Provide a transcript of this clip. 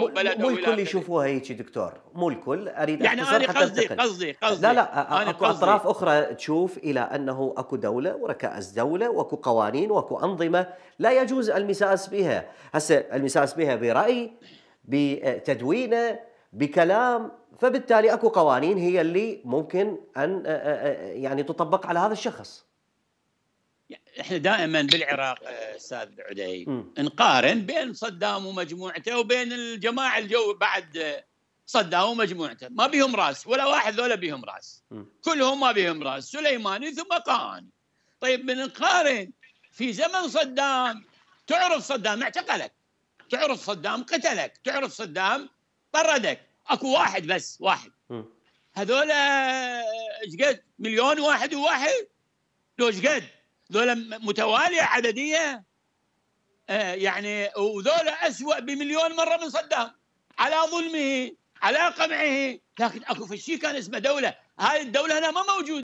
او مو الكل يشوفوها هيك دكتور مو الكل اريد يعني انا قصدي قصدي قصدي لا لا اكو اطراف اخرى تشوف الى انه اكو دوله وركائز دوله واكو قوانين واكو انظمه لا يجوز المساس بها هسه المساس بها براي بتدوينه بكلام فبالتالي اكو قوانين هي اللي ممكن ان يعني تطبق على هذا الشخص يعني احنا دائما بالعراق آه، استاذ عدي نقارن بين صدام ومجموعته وبين الجماعه الجو بعد صدام ومجموعته ما بيهم راس ولا واحد ذولا بيهم راس كلهم ما بيهم راس سليماني ثم قاهاني طيب من نقارن في زمن صدام تعرف صدام اعتقلك تعرف صدام قتلك تعرف صدام طردك اكو واحد بس واحد هذول ايش قد مليون واحد وواحد لو ايش قد ذولا متواليه عدديه إيه، يعني وذولا أسوأ بمليون مرة من صدام على ظلمه على قمعه لكن اكو في شيء كان اسمه دوله هاي الدوله هنا ما موجوده